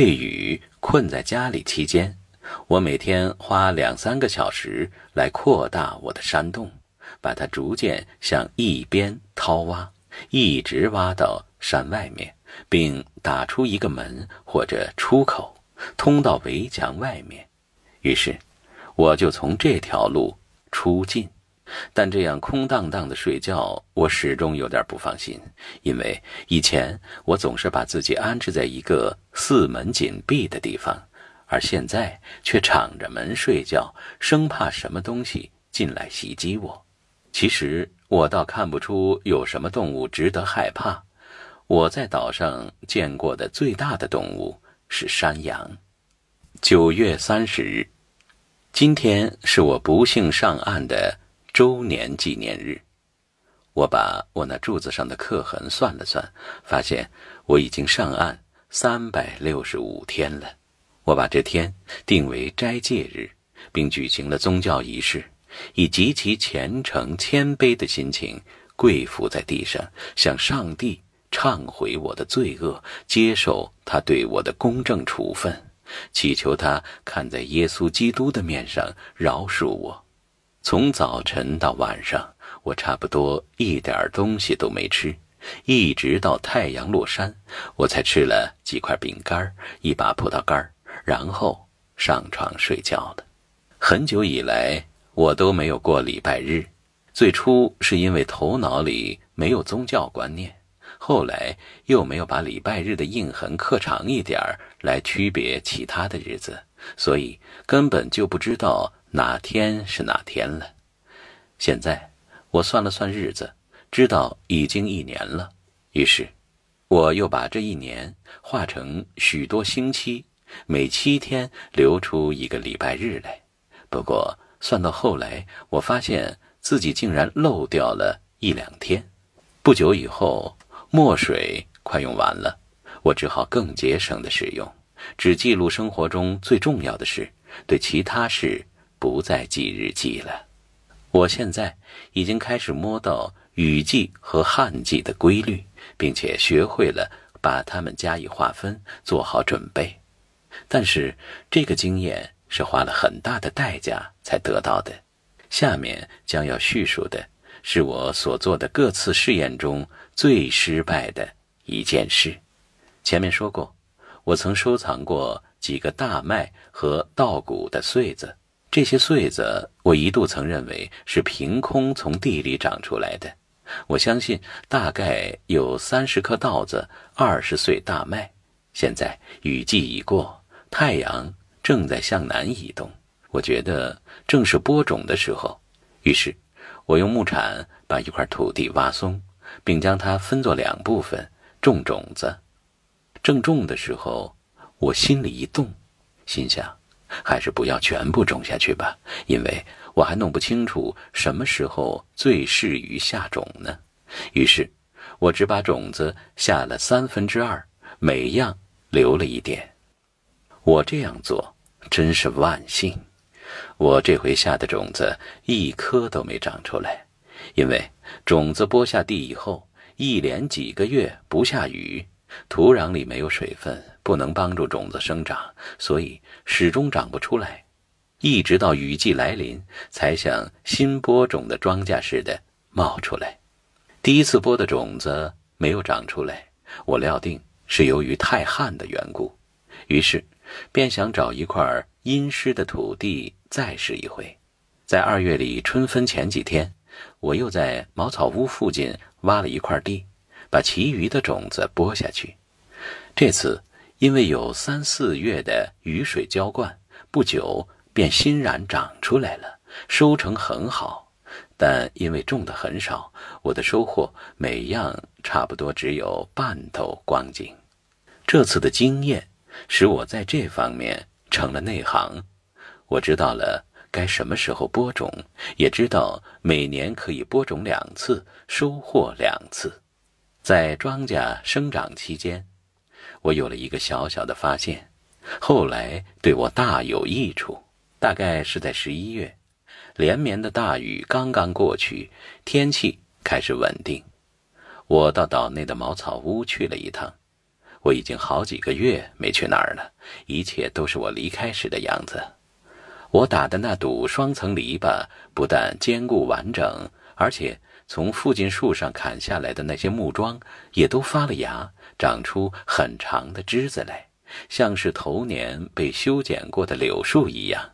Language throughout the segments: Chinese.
被雨困在家里期间，我每天花两三个小时来扩大我的山洞，把它逐渐向一边掏挖，一直挖到山外面，并打出一个门或者出口，通到围墙外面。于是，我就从这条路出进。但这样空荡荡的睡觉，我始终有点不放心，因为以前我总是把自己安置在一个四门紧闭的地方，而现在却敞着门睡觉，生怕什么东西进来袭击我。其实我倒看不出有什么动物值得害怕。我在岛上见过的最大的动物是山羊。九月三十日，今天是我不幸上岸的。周年纪念日，我把我那柱子上的刻痕算了算，发现我已经上岸三百六十五天了。我把这天定为斋戒日，并举行了宗教仪式，以极其虔诚、谦卑的心情跪伏在地上，向上帝忏悔我的罪恶，接受他对我的公正处分，祈求他看在耶稣基督的面上饶恕我。从早晨到晚上，我差不多一点儿东西都没吃，一直到太阳落山，我才吃了几块饼干、一把葡萄干，然后上床睡觉了。很久以来，我都没有过礼拜日。最初是因为头脑里没有宗教观念，后来又没有把礼拜日的印痕刻长一点儿来区别其他的日子，所以根本就不知道。哪天是哪天了？现在我算了算日子，知道已经一年了。于是，我又把这一年化成许多星期，每七天留出一个礼拜日来。不过，算到后来，我发现自己竟然漏掉了一两天。不久以后，墨水快用完了，我只好更节省的使用，只记录生活中最重要的事，对其他事。不再记日记了。我现在已经开始摸到雨季和旱季的规律，并且学会了把它们加以划分，做好准备。但是这个经验是花了很大的代价才得到的。下面将要叙述的是我所做的各次试验中最失败的一件事。前面说过，我曾收藏过几个大麦和稻谷的穗子。这些穗子，我一度曾认为是凭空从地里长出来的。我相信，大概有三十颗稻子，二十穗大麦。现在雨季已过，太阳正在向南移动。我觉得正是播种的时候。于是，我用木铲把一块土地挖松，并将它分作两部分种种子。正种的时候，我心里一动，心想。还是不要全部种下去吧，因为我还弄不清楚什么时候最适于下种呢。于是，我只把种子下了三分之二，每样留了一点。我这样做真是万幸，我这回下的种子一颗都没长出来，因为种子播下地以后，一连几个月不下雨。土壤里没有水分，不能帮助种子生长，所以始终长不出来。一直到雨季来临，才像新播种的庄稼似的冒出来。第一次播的种子没有长出来，我料定是由于太旱的缘故，于是便想找一块阴湿的土地再试一回。在二月里春分前几天，我又在茅草屋附近挖了一块地。把其余的种子播下去。这次因为有三四月的雨水浇灌，不久便欣然长出来了，收成很好。但因为种的很少，我的收获每样差不多只有半头光景。这次的经验使我在这方面成了内行。我知道了该什么时候播种，也知道每年可以播种两次，收获两次。在庄稼生长期间，我有了一个小小的发现，后来对我大有益处。大概是在十一月，连绵的大雨刚刚过去，天气开始稳定。我到岛内的茅草屋去了一趟，我已经好几个月没去那儿了，一切都是我离开时的样子。我打的那堵双层篱笆不但坚固完整，而且。从附近树上砍下来的那些木桩，也都发了芽，长出很长的枝子来，像是头年被修剪过的柳树一样。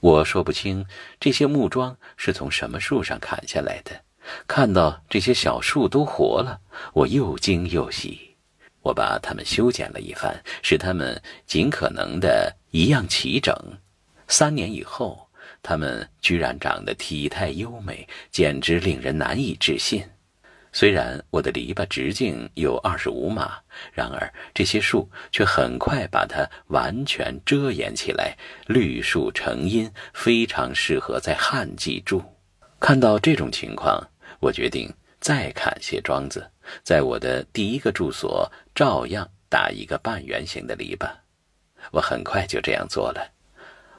我说不清这些木桩是从什么树上砍下来的。看到这些小树都活了，我又惊又喜。我把它们修剪了一番，使它们尽可能的一样齐整。三年以后。它们居然长得体态优美，简直令人难以置信。虽然我的篱笆直径有二十五码，然而这些树却很快把它完全遮掩起来，绿树成荫，非常适合在旱季住。看到这种情况，我决定再砍些桩子，在我的第一个住所照样打一个半圆形的篱笆。我很快就这样做了。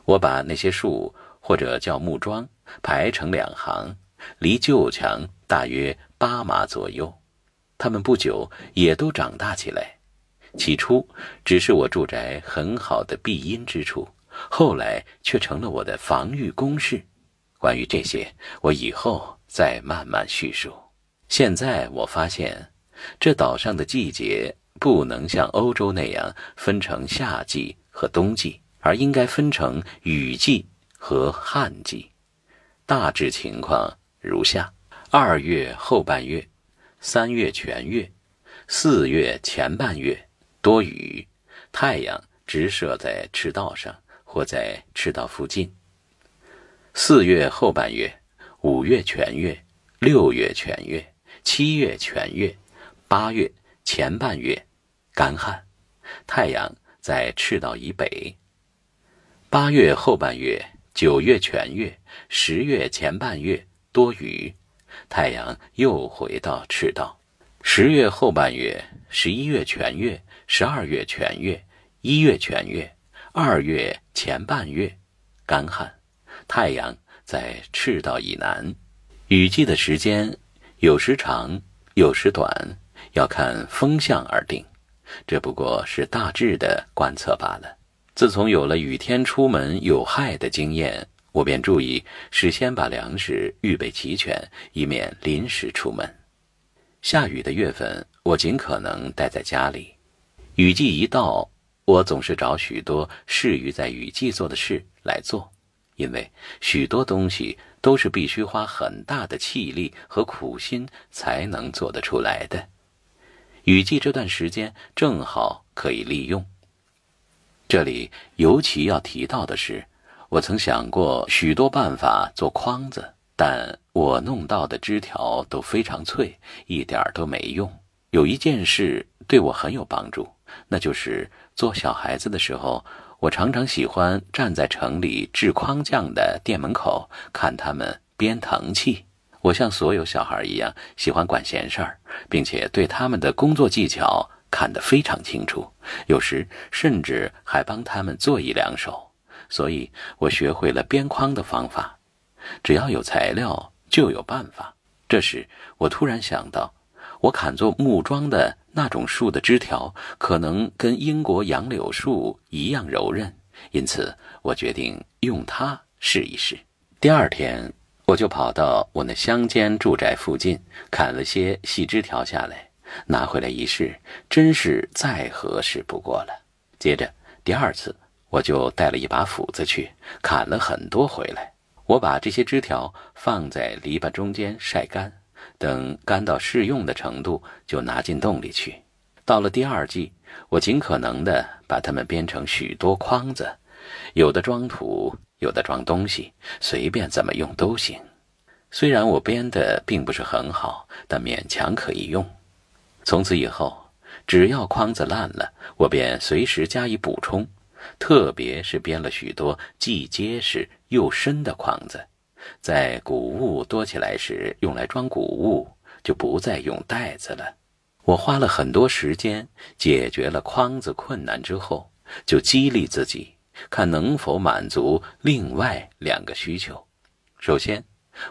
我把那些树。或者叫木桩，排成两行，离旧墙大约八码左右。它们不久也都长大起来。起初只是我住宅很好的蔽阴之处，后来却成了我的防御工事。关于这些，我以后再慢慢叙述。现在我发现，这岛上的季节不能像欧洲那样分成夏季和冬季，而应该分成雨季。和旱季，大致情况如下：二月后半月、三月全月、四月前半月多雨，太阳直射在赤道上或在赤道附近；四月后半月、五月全月、六月全月、七月全月、八月前半月干旱，太阳在赤道以北；八月后半月。九月全月，十月前半月多雨，太阳又回到赤道。十月后半月，十一月全月，十二月全月，一月全月，二月前半月，干旱。太阳在赤道以南，雨季的时间有时长，有时短，要看风向而定。这不过是大致的观测罢了。自从有了雨天出门有害的经验，我便注意是先把粮食预备齐全，以免临时出门。下雨的月份，我尽可能待在家里。雨季一到，我总是找许多适于在雨季做的事来做，因为许多东西都是必须花很大的气力和苦心才能做得出来的。雨季这段时间正好可以利用。这里尤其要提到的是，我曾想过许多办法做筐子，但我弄到的枝条都非常脆，一点儿都没用。有一件事对我很有帮助，那就是做小孩子的时候，我常常喜欢站在城里制筐匠的店门口看他们编藤器。我像所有小孩一样喜欢管闲事儿，并且对他们的工作技巧。看得非常清楚，有时甚至还帮他们做一两手。所以我学会了编筐的方法。只要有材料，就有办法。这时我突然想到，我砍做木桩的那种树的枝条，可能跟英国杨柳树一样柔韧，因此我决定用它试一试。第二天，我就跑到我那乡间住宅附近，砍了些细枝条下来。拿回来一试，真是再合适不过了。接着第二次，我就带了一把斧子去砍了很多回来。我把这些枝条放在篱笆中间晒干，等干到适用的程度，就拿进洞里去。到了第二季，我尽可能的把它们编成许多筐子，有的装土，有的装东西，随便怎么用都行。虽然我编的并不是很好，但勉强可以用。从此以后，只要筐子烂了，我便随时加以补充，特别是编了许多既结实又深的筐子，在谷物多起来时用来装谷物，就不再用袋子了。我花了很多时间解决了筐子困难之后，就激励自己看能否满足另外两个需求。首先，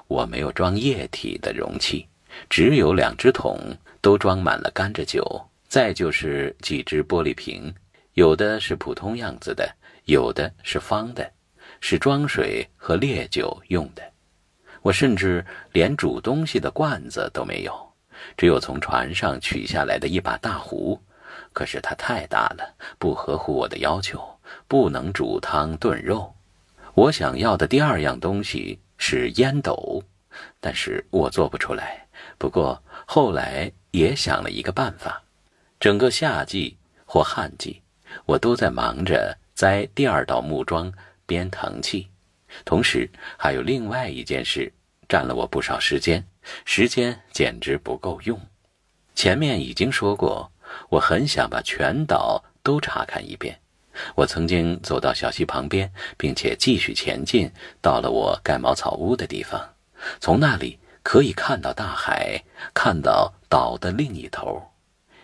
我没有装液体的容器，只有两只桶。都装满了甘蔗酒，再就是几只玻璃瓶，有的是普通样子的，有的是方的，是装水和烈酒用的。我甚至连煮东西的罐子都没有，只有从船上取下来的一把大壶，可是它太大了，不合乎我的要求，不能煮汤炖肉。我想要的第二样东西是烟斗，但是我做不出来。不过后来。也想了一个办法，整个夏季或旱季，我都在忙着栽第二道木桩、编藤器，同时还有另外一件事占了我不少时间，时间简直不够用。前面已经说过，我很想把全岛都查看一遍。我曾经走到小溪旁边，并且继续前进到了我盖茅草屋的地方，从那里。可以看到大海，看到岛的另一头。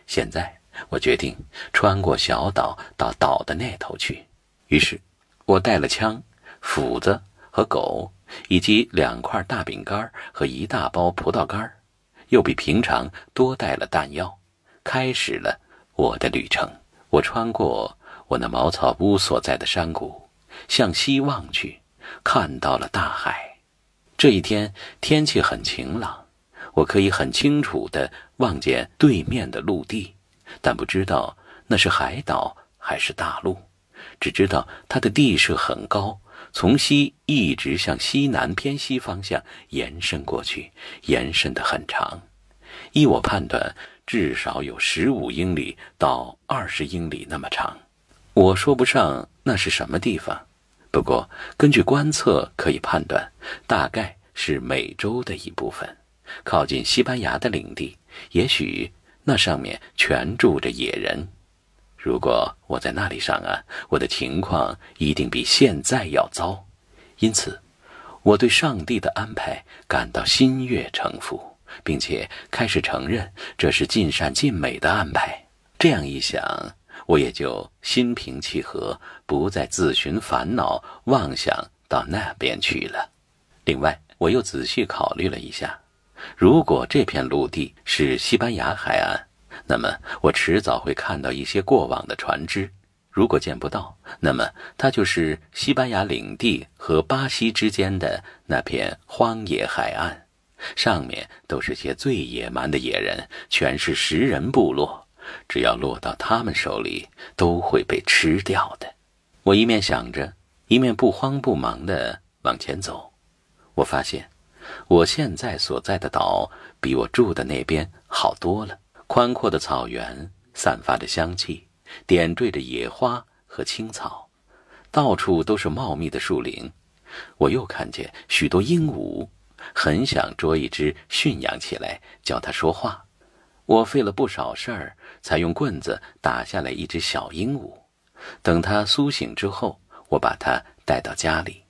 现在我决定穿过小岛到岛的那头去。于是，我带了枪、斧子和狗，以及两块大饼干和一大包葡萄干，又比平常多带了弹药，开始了我的旅程。我穿过我那茅草屋所在的山谷，向西望去，看到了大海。这一天天气很晴朗，我可以很清楚地望见对面的陆地，但不知道那是海岛还是大陆，只知道它的地势很高，从西一直向西南偏西方向延伸过去，延伸得很长，依我判断，至少有十五英里到二十英里那么长。我说不上那是什么地方。不过，根据观测可以判断，大概是美洲的一部分，靠近西班牙的领地。也许那上面全住着野人。如果我在那里上岸，我的情况一定比现在要糟。因此，我对上帝的安排感到心悦诚服，并且开始承认这是尽善尽美的安排。这样一想，我也就心平气和。不再自寻烦恼，妄想到那边去了。另外，我又仔细考虑了一下，如果这片陆地是西班牙海岸，那么我迟早会看到一些过往的船只；如果见不到，那么它就是西班牙领地和巴西之间的那片荒野海岸，上面都是些最野蛮的野人，全是食人部落，只要落到他们手里，都会被吃掉的。我一面想着，一面不慌不忙地往前走。我发现，我现在所在的岛比我住的那边好多了。宽阔的草原散发着香气，点缀着野花和青草，到处都是茂密的树林。我又看见许多鹦鹉，很想捉一只驯养起来，教它说话。我费了不少事儿，才用棍子打下来一只小鹦鹉。等它苏醒之后，我把它带到家里。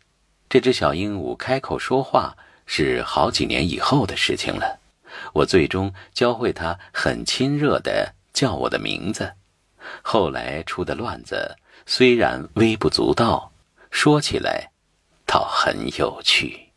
这只小鹦鹉开口说话是好几年以后的事情了。我最终教会它很亲热地叫我的名字。后来出的乱子虽然微不足道，说起来倒很有趣。